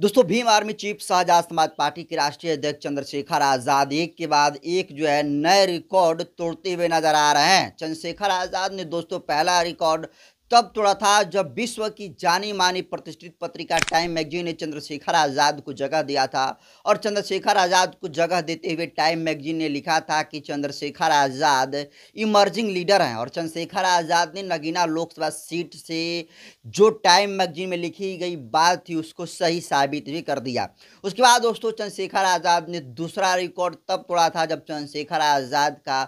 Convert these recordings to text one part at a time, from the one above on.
दोस्तों Bhim army chief शाहजहाज समाज party के राष्ट्रीय अध्यक्ष चंद्रशेखर आज़ाद एक के बाद एक जो है नए रिकॉर्ड तोड़ते हुए नजर आ रहे हैं चंद्रशेखर आज़ाद ने दोस्तों पहला रिकॉर्ड तब तोड़ा था जब विश्व की जानी मानी प्रतिष्ठित पत्रिका टाइम मैगजीन ने चंद्रशेखर आज़ाद को जगह दिया था और चंद्रशेखर आज़ाद को जगह देते हुए टाइम मैगजीन ने लिखा था कि चंद्रशेखर आज़ाद इमर्जिंग लीडर हैं और चंद्रशेखर आज़ाद ने नगीना लोकसभा सीट से जो टाइम मैगजीन में लिखी गई बात थी उसको सही साबित भी कर दिया उसके बाद दोस्तों चंद्रशेखर आज़ाद ने दूसरा रिकॉर्ड तब तोड़ा था जब चंद्रशेखर आज़ाद का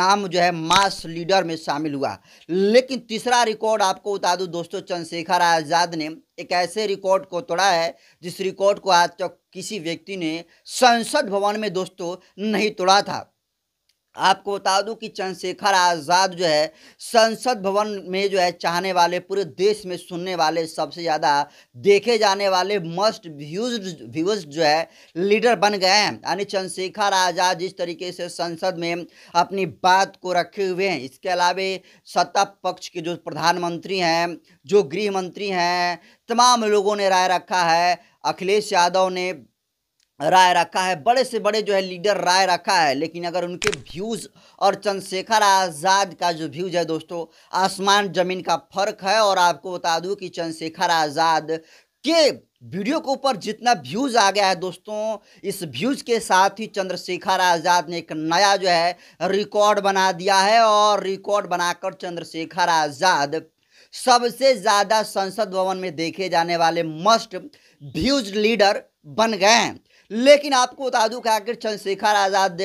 नाम जो है मास लीडर में शामिल हुआ लेकिन तीसरा रिकॉर्ड रिकॉर्ड आपको बता दूँ दोस्तों चंद्रशेखर आज़ाद ने एक ऐसे रिकॉर्ड को तोड़ा है जिस रिकॉर्ड को आज तक किसी व्यक्ति ने संसद भवन में दोस्तों नहीं तोड़ा था आपको बता दूं कि चंद्रशेखर आज़ाद जो है संसद भवन में जो है चाहने वाले पूरे देश में सुनने वाले सबसे ज़्यादा देखे जाने वाले मस्ट व्यूज व्यूज जो है लीडर बन गए हैं यानी चंद्रशेखर आज़ाद जिस तरीके से संसद में अपनी बात को रखे हुए हैं इसके अलावे सत्ता पक्ष के जो प्रधानमंत्री हैं जो गृह मंत्री हैं तमाम लोगों ने राय रखा है अखिलेश यादव ने राय रखा है बड़े से बड़े जो है लीडर राय रखा है लेकिन अगर उनके व्यूज़ और चंद्रशेखर आज़ाद का जो व्यूज़ है दोस्तों आसमान ज़मीन का फर्क है और आपको बता दूं कि चंद्रशेखर आज़ाद के वीडियो के ऊपर जितना व्यूज़ आ गया है दोस्तों इस व्यूज़ के साथ ही चंद्रशेखर आज़ाद ने एक नया जो है रिकॉर्ड बना दिया है और रिकॉर्ड बनाकर चंद्रशेखर आज़ाद सबसे ज़्यादा संसद भवन में देखे जाने वाले मस्ट व्यूज लीडर बन गए हैं लेकिन आपको बता दूँ कि आखिर चंद्रशेखर आज़ाद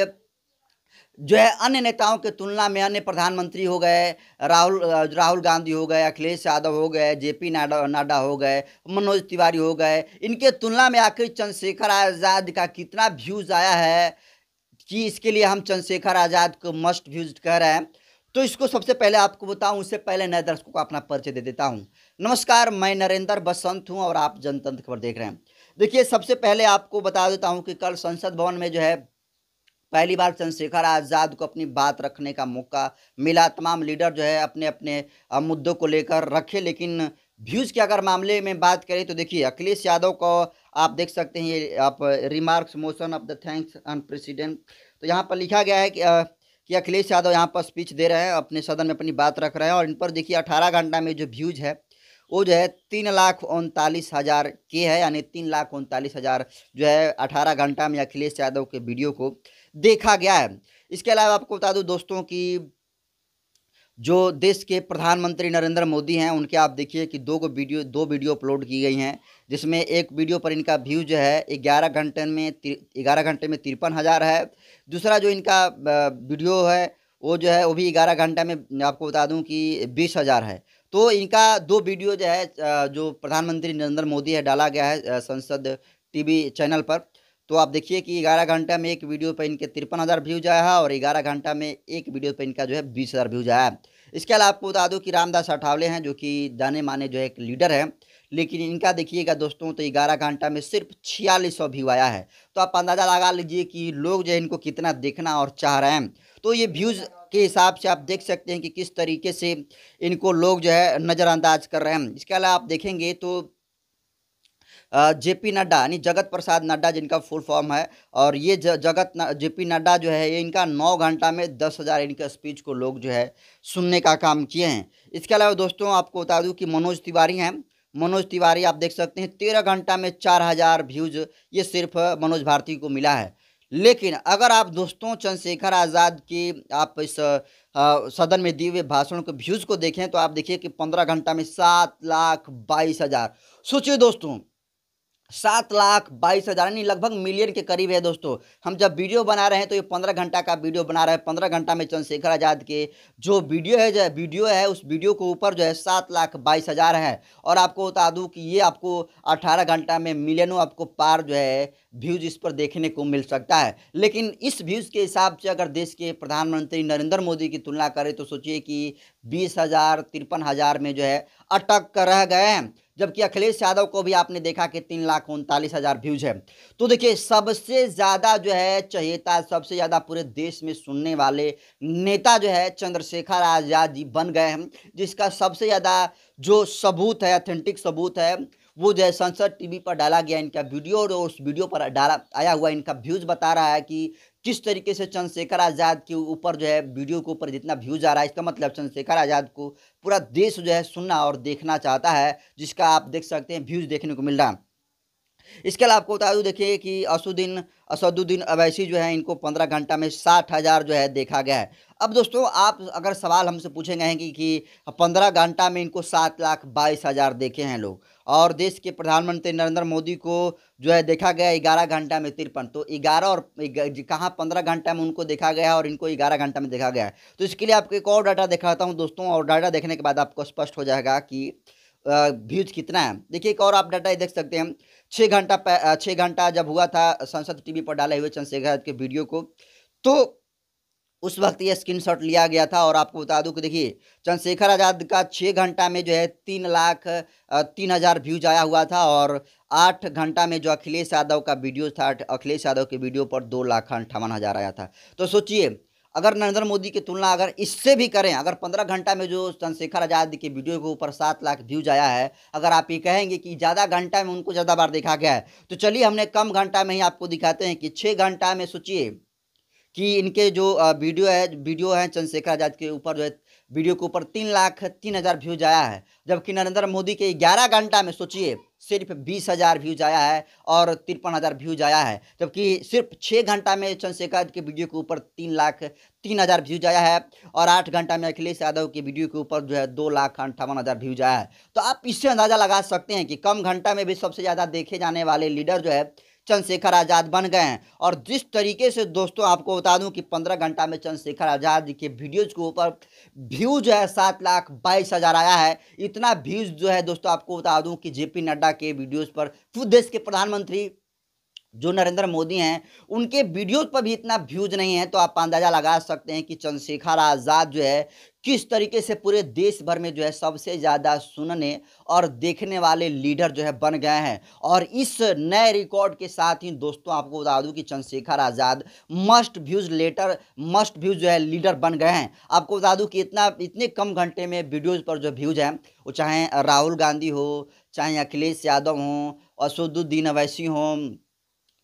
जो है अन्य नेताओं के तुलना में अन्य प्रधानमंत्री हो गए राहुल राहुल गांधी हो गए अखिलेश यादव हो गए जेपी नाडा नाडा हो गए मनोज तिवारी हो गए इनके तुलना में आखिर चंद्रशेखर आज़ाद का कितना व्यूज़ आया है कि इसके लिए हम चंद्रशेखर आज़ाद को मस्ट व्यूज कह रहे हैं तो इसको सबसे पहले आपको बताऊँ उससे पहले नए दर्शकों को अपना परिचय दे देता हूँ नमस्कार मैं नरेंद्र बसंत हूँ और आप जनतंत्र खबर देख रहे हैं देखिए सबसे पहले आपको बता देता हूँ कि कल संसद भवन में जो है पहली बार चंद्रशेखर आज़ाद को अपनी बात रखने का मौका मिला तमाम लीडर जो है अपने अपने मुद्दों को लेकर रखे लेकिन व्यूज़ के अगर मामले में बात करें तो देखिए अखिलेश यादव को आप देख सकते हैं ये आप remarks motion of the thanks and president तो यहाँ पर लिखा गया है कि आ, कि अखिलेश यादव यहाँ पर स्पीच दे रहे हैं अपने सदन में अपनी बात रख रहे हैं और इन पर देखिए अठारह घंटा में जो व्यूज़ है वो जो है तीन लाख उनतालीस हज़ार के है यानी तीन लाख उनतालीस हज़ार जो है अठारह घंटा में अखिलेश यादव के वीडियो को देखा गया है इसके अलावा आपको बता दूँ दोस्तों कि जो देश के प्रधानमंत्री नरेंद्र मोदी हैं उनके आप देखिए कि दो को वीडियो दो वीडियो अपलोड की गई हैं जिसमें एक वीडियो पर इनका व्यू जो है ग्यारह घंटे में ग्यारह घंटे में तिरपन हज़ार है दूसरा जो इनका वीडियो है वो जो है वो भी ग्यारह घंटे में आपको बता दूं कि बीस हज़ार है तो इनका दो वीडियो जो है जो प्रधानमंत्री नरेंद्र मोदी है डाला गया है संसद टीवी चैनल पर तो आप देखिए कि ग्यारह घंटा में एक वीडियो पर इनके तिरपन हज़ार व्यूज आया है और ग्यारह घंटा में एक वीडियो पर इनका जो है बीस हज़ार व्यूज आया है इसके अलावा आपको बता दो कि रामदास अठावले हैं जो कि जाने माने जो है एक लीडर हैं लेकिन इनका देखिएगा दोस्तों तो ग्यारह घंटा में सिर्फ छियालीस सौ व्यू आया है तो आप अंदाज़ा लगा लीजिए कि लोग जो है इनको कितना देखना और चाह रहे हैं तो ये व्यूज़ के हिसाब से आप देख सकते हैं कि किस तरीके से इनको लोग जो है नज़रअंदाज कर रहे हैं इसके अलावा आप देखेंगे तो जेपी नड्डा यानी जगत प्रसाद नड्डा जिनका फुल फॉर्म है और ये जगत जेपी नड्डा जो है ये इनका नौ घंटा में दस हज़ार इनके स्पीच को लोग जो है सुनने का काम किए हैं इसके अलावा दोस्तों आपको बता दूँ कि मनोज तिवारी हैं मनोज तिवारी आप देख सकते हैं तेरह घंटा में चार हज़ार व्यूज़ ये सिर्फ मनोज भारती को मिला है लेकिन अगर आप दोस्तों चंद्रशेखर आज़ाद के आप इस सदन में दिए हुए भाषण के व्यूज़ को देखें तो आप देखिए कि पंद्रह घंटा में सात लाख बाईस हज़ार सोचिए दोस्तों सात लाख बाईस हज़ार यानी लगभग मिलियन के करीब है दोस्तों हम जब वीडियो बना रहे हैं तो ये पंद्रह घंटा का वीडियो बना रहे हैं पंद्रह घंटा में चंद्रशेखर आज़ाद के जो वीडियो है जो वीडियो है उस वीडियो के ऊपर जो है सात लाख बाईस हज़ार है और आपको बता दूँ कि ये आपको अठारह घंटा में मिलियनों आपको पार जो है व्यूज़ इस पर देखने को मिल सकता है लेकिन इस व्यूज़ के हिसाब से अगर देश के प्रधानमंत्री नरेंद्र मोदी की तुलना करें तो सोचिए कि बीस हज़ार तिरपन हज़ार में जो है अटक कर रह गए हैं जबकि अखिलेश यादव को भी आपने देखा कि तीन लाख उनतालीस हज़ार व्यूज है तो देखिए सबसे ज़्यादा जो है चहेता सबसे ज़्यादा पूरे देश में सुनने वाले नेता जो है चंद्रशेखर आज़ाद जी बन गए हैं जिसका सबसे ज़्यादा जो सबूत है ऑथेंटिक सबूत है वो जो है संसद टीवी पर डाला गया इनका वीडियो और उस वीडियो पर डाला आया हुआ इनका व्यूज़ बता रहा है कि किस तरीके से चंद्रशेखर आज़ाद के ऊपर जो है वीडियो के ऊपर जितना व्यूज आ रहा है इसका मतलब चंद्रशेखर आज़ाद को पूरा देश जो है सुनना और देखना चाहता है जिसका आप देख सकते हैं व्यूज़ देखने को मिल रहा है इसके अलावा आपको बता दूँ देखिए कि असुद्दीन असदुद्दीन अवैसी जो है इनको पंद्रह घंटा में साठ हज़ार जो है देखा गया है अब दोस्तों आप अगर सवाल हमसे पूछेंगे हैं कि पंद्रह घंटा में इनको सात लाख बाईस हज़ार देखे हैं लोग और देश के प्रधानमंत्री नरेंद्र मोदी को जो है देखा गया ग्यारह घंटा में तिरपन तो ग्यारह और कहाँ पंद्रह घंटा में उनको देखा गया और इनको ग्यारह घंटा में देखा गया है तो इसके लिए आपको एक और डाटा दिखाता हूँ दोस्तों और डाटा देखने के बाद आपको स्पष्ट हो जाएगा कि व्यूज कितना है देखिए एक और आप डाटा ये देख सकते हैं छः घंटा छः घंटा जब हुआ था संसद टीवी पर डाले हुए चंद्रशेखर के वीडियो को तो उस वक्त ये स्क्रीनशॉट लिया गया था और आपको बता दूं कि देखिए चंद्रशेखर आज़ाद का छः घंटा में जो है तीन लाख तीन हज़ार व्यूज आया हुआ था और आठ घंटा में जो अखिलेश यादव का वीडियो था अखिलेश यादव के वीडियो पर दो लाख अंठावन हज़ार आया था तो सोचिए अगर नरेंद्र मोदी की तुलना अगर इससे भी करें अगर पंद्रह घंटा में जो चंद्रशेखर आज़ाद के वीडियो के ऊपर सात लाख व्यूज आया है अगर आप ये कहेंगे कि ज़्यादा घंटा में उनको ज़्यादा बार देखा गया है तो चलिए हमने कम घंटा में ही आपको दिखाते हैं कि छः घंटा में सोचिए कि इनके जो वीडियो है वीडियो है चंद्रशेखर आज़ाद के ऊपर जो है वीडियो के ऊपर तीन लाख तीन हज़ार व्यूज आया है जबकि नरेंद्र मोदी के ग्यारह घंटा में सोचिए सिर्फ बीस हज़ार व्यूज आया है और तिरपन हज़ार व्यूज आया है जबकि सिर्फ छः घंटा में चंद्रशेखर के वीडियो के ऊपर तीन लाख तीन हज़ार व्यूज आया है और आठ घंटा में अखिलेश यादव के वीडियो के ऊपर जो है दो लाख अंठावन हज़ार व्यूज आया है तो आप इससे अंदाज़ा लगा सकते हैं कि कम घंटा में भी सबसे ज़्यादा देखे जाने वाले लीडर जो है चंद्रशेखर आज़ाद बन गए हैं और जिस तरीके से दोस्तों आपको बता दूं कि पंद्रह घंटा में चंद्रशेखर आज़ाद के वीडियोज़ के ऊपर व्यूज़ जो है सात लाख बाईस हज़ार आया है इतना व्यूज़ जो है दोस्तों आपको बता दूँ कि जे पी नड्डा के वीडियोज़ पर खुद देश के प्रधानमंत्री जो नरेंद्र मोदी हैं उनके वीडियोज पर भी इतना व्यूज नहीं है तो आप अंदाज़ा लगा सकते हैं कि चंद्रशेखर आज़ाद जो है किस तरीके से पूरे देश भर में जो है सबसे ज़्यादा सुनने और देखने वाले लीडर जो है बन गए हैं और इस नए रिकॉर्ड के साथ ही दोस्तों आपको बता दूं कि Chandrashekhar Azad must views letter must views जो है लीडर बन गए हैं आपको बता दूं कि इतना इतने कम घंटे में वीडियोज़ पर जो व्यूज़ हैं वो चाहे राहुल गांधी हो चाहे अखिलेश यादव हों असदुद्दीन अवैसी हों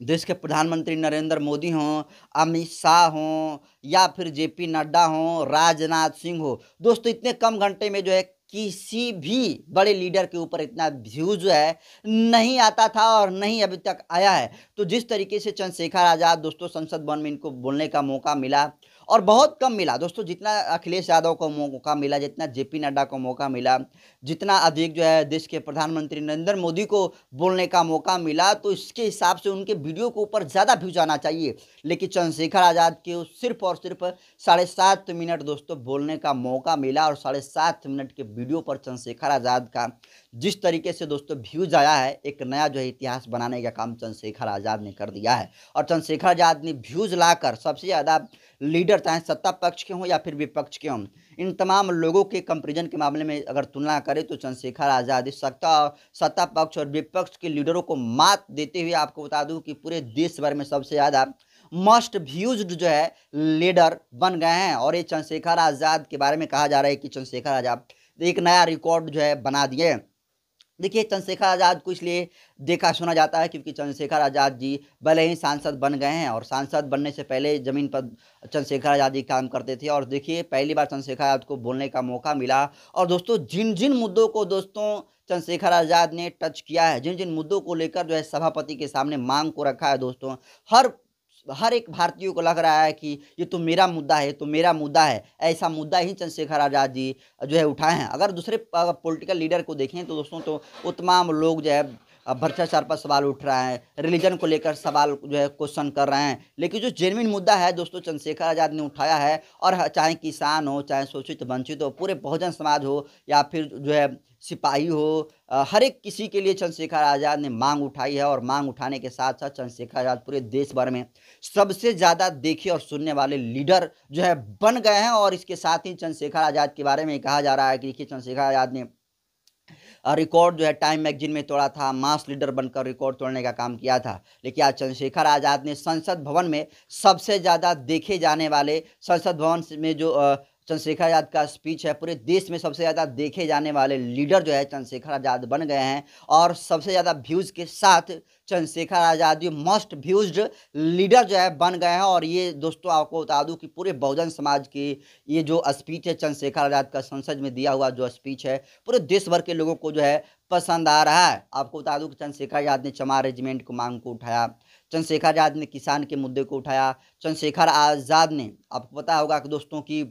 देश के प्रधानमंत्री नरेंद्र मोदी हों अमित शाह हों या फिर जेपी नड्डा हों राजनाथ सिंह हो दोस्तों इतने कम घंटे में जो है किसी भी बड़े लीडर के ऊपर इतना व्यू जो है नहीं आता था और नहीं अभी तक आया है तो जिस तरीके से चंद्रशेखर आज़ाद दोस्तों संसद भवन में इनको बोलने का मौका मिला और बहुत कम मिला दोस्तों जितना अखिलेश यादव को मौका मिला जितना जेपी नड्डा को मौका मिला जितना अधिक जो है देश के प्रधानमंत्री नरेंद्र मोदी को बोलने का मौका मिला तो इसके हिसाब से उनके वीडियो के ऊपर ज़्यादा व्यूज आना चाहिए लेकिन चंद्रशेखर आज़ाद के सिर्फ और सिर्फ साढ़े सात मिनट दोस्तों बोलने का मौका मिला और साढ़े सात मिनट के वीडियो पर चंद्रशेखर आज़ाद का जिस तरीके से दोस्तों व्यूज आया है एक नया जो है इतिहास बनाने का काम चंद्रशेखर आज़ाद ने कर दिया है और चंद्रशेखर आज़ाद ने व्यूज़ लाकर सबसे ज़्यादा लीडर चाहे सत्ता पक्ष के हों या फिर विपक्ष के हों इन तमाम लोगों के कंपेरिजन के मामले में अगर तुलना करें तो चंद्रशेखर आज़ाद सत्ता सत्ता पक्ष और विपक्ष के लीडरों को मात देते हुए आपको बता दूँ कि पूरे देश भर में सबसे ज़्यादा मस्ट व्यूज जो है लीडर बन गए हैं और ये चंद्रशेखर आज़ाद के बारे में कहा जा रहा है कि चंद्रशेखर आज़ाद एक नया रिकॉर्ड जो है बना दिए देखिए चंद्रशेखर आज़ाद को इसलिए देखा सुना जाता है क्योंकि चंद्रशेखर आज़ाद जी भले ही सांसद बन गए हैं और सांसद बनने से पहले ज़मीन पर चंद्रशेखर आज़ाद जी काम करते थे और देखिए पहली बार चंद्रशेखर आज़ाद को बोलने का मौका मिला और दोस्तों जिन जिन मुद्दों को दोस्तों चंद्रशेखर आज़ाद ने टच किया है जिन जिन मुद्दों को लेकर जो है सभापति के सामने मांग को रखा है दोस्तों हर तो हर एक भारतीय को लग रहा है कि ये तो मेरा मुद्दा है तो मेरा मुद्दा है ऐसा मुद्दा ही चंद्रशेखर आज़ाद जी जो है उठाए हैं अगर दूसरे पॉलिटिकल लीडर को देखें तो दोस्तों तो वो तमाम लोग जो है भ्रष्टाचार पर सवाल उठ रहा है रिलीजन को लेकर सवाल जो है क्वेश्चन कर रहे हैं लेकिन जो जेनविन मुद्दा है दोस्तों चंद्रशेखर आज़ाद ने उठाया है और चाहे किसान हो चाहे शोषित वंचित हो पूरे बहुजन समाज हो या फिर जो है सिपाही हो हर एक किसी के लिए चंद्रशेखर आज़ाद ने मांग उठाई है और मांग उठाने के साथ साथ चंद्रशेखर आज़ाद पूरे देश भर में सबसे ज़्यादा देखे और सुनने वाले लीडर जो है बन गए हैं और इसके साथ ही चंद्रशेखर आज़ाद के बारे में कहा जा रहा है कि देखिए चंद्रशेखर आज़ाद ने रिकॉर्ड जो है टाइम मैगजीन में तोड़ा था मास लीडर बनकर रिकॉर्ड तोड़ने का काम किया था लेकिन आज चंद्रशेखर आज़ाद ने संसद भवन में सबसे ज़्यादा देखे जाने वाले संसद भवन में जो चंद्रशेखर आज़ाद का स्पीच है पूरे देश में सबसे ज़्यादा देखे जाने वाले लीडर जो है चंद्रशेखर आज़ाद बन गए हैं और सबसे ज़्यादा व्यूज़ के साथ Chandrashekhar Azad most views leader जो है बन गए हैं और ये दोस्तों आपको बता दूँ कि पूरे बहुजन समाज की ये जो स्पीच है चंद्रशेखर आज़ाद का संसद में दिया हुआ जो स्पीच है पूरे देश भर के लोगों को जो है पसंद आ रहा है आपको बता दूँ कि चंद्रशेखर आज़ाद ने चमार रेजिमेंट को मांग को उठाया चंद्रशेखर आज़ाद ने किसान के मुद्दे को उठाया चंद्रशेखर आज़ाद ने आपको पता होगा कि दोस्तों की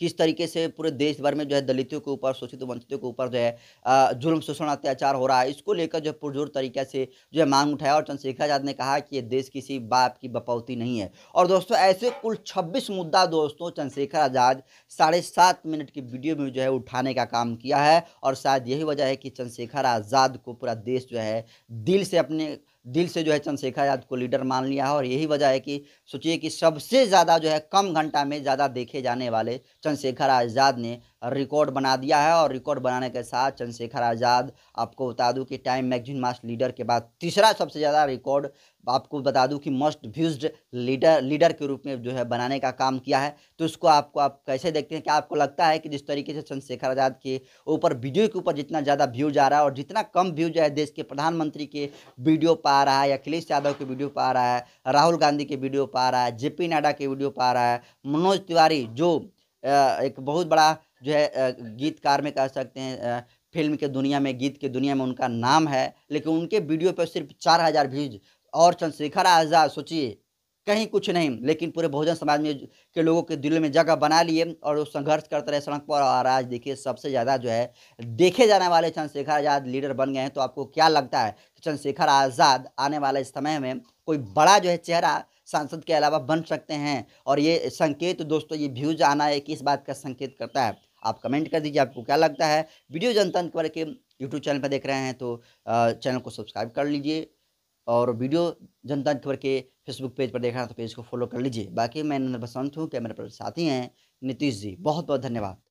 किस तरीके से पूरे देश भर में जो है दलितों के ऊपर शोषित वंचितों के ऊपर जो है जुर्म शोषण अत्याचार हो रहा है इसको लेकर जो पुरजोर तरीके से जो है मांग उठाया और चंद्रशेखर आजाद ने कहा कि ये देश किसी बाप की बपौती नहीं है और दोस्तों ऐसे कुल छब्बीस मुद्दा दोस्तों चंद्रशेखर आजाद साढ़े सात मिनट की वीडियो में जो है उठाने का काम किया है और शायद यही वजह है कि चंद्रशेखर आज़ाद को पूरा देश जो है दिल से अपने दिल से जो है चंद्रशेखर आजाद को लीडर मान लिया है और यही वजह है कि सोचिए कि सबसे ज़्यादा जो है कम घंटा में ज़्यादा देखे जाने वाले चंद्रशेखर आज़ाद ने रिकॉर्ड बना दिया है और रिकॉर्ड बनाने के साथ चंद्रशेखर आज़ाद आपको बता दूं कि टाइम मैगजीन मास्ट लीडर के बाद तीसरा सबसे ज़्यादा रिकॉर्ड आपको बता दूं कि मोस्ट व्यूज्ड लीडर लीडर के रूप में जो है बनाने का काम किया है तो उसको आपको आप कैसे देखते हैं क्या आपको लगता है कि जिस तरीके से चंद्रशेखर आज़ाद के ऊपर वीडियो के ऊपर जितना ज़्यादा व्यूज आ रहा है और जितना कम व्यूज है देश के प्रधानमंत्री के वीडियो पर आ रहा है अखिलेश यादव के वीडियो पर आ रहा है राहुल गांधी के वीडियो पर आ रहा है जे पी के वीडियो पर आ रहा है मनोज तिवारी जो एक बहुत बड़ा जो है गीतकार में कह सकते हैं फिल्म के दुनिया में गीत के दुनिया में उनका नाम है लेकिन उनके वीडियो पर सिर्फ चार हज़ार व्यूज और चंद्रशेखर आज़ाद सोचिए कहीं कुछ नहीं लेकिन पूरे बहुजन समाज में के लोगों के दिलों में जगह बना लिए और वो संघर्ष करते रहे सड़क पर और आज देखिए सबसे ज़्यादा जो है देखे जाने वाले चंद्रशेखर आज़ाद लीडर बन गए हैं तो आपको क्या लगता है कि चंद्रशेखर आज़ाद आने वाले समय में कोई बड़ा जो है चेहरा सांसद के अलावा बन सकते हैं और ये संकेत दोस्तों ये व्यूज आना एक इस बात का संकेत करता है आप कमेंट कर दीजिए आपको क्या लगता है वीडियो जनतंत्र वर्ग के यूट्यूब चैनल पर देख रहे हैं तो चैनल को सब्सक्राइब कर लीजिए और वीडियो जनता खबर के फेसबुक पेज पर देख रहे हैं तो पेज को फॉलो कर लीजिए बाकी मैं नंद बसंत हूँ कैमरे पर साथी हैं नीतीश जी बहुत बहुत धन्यवाद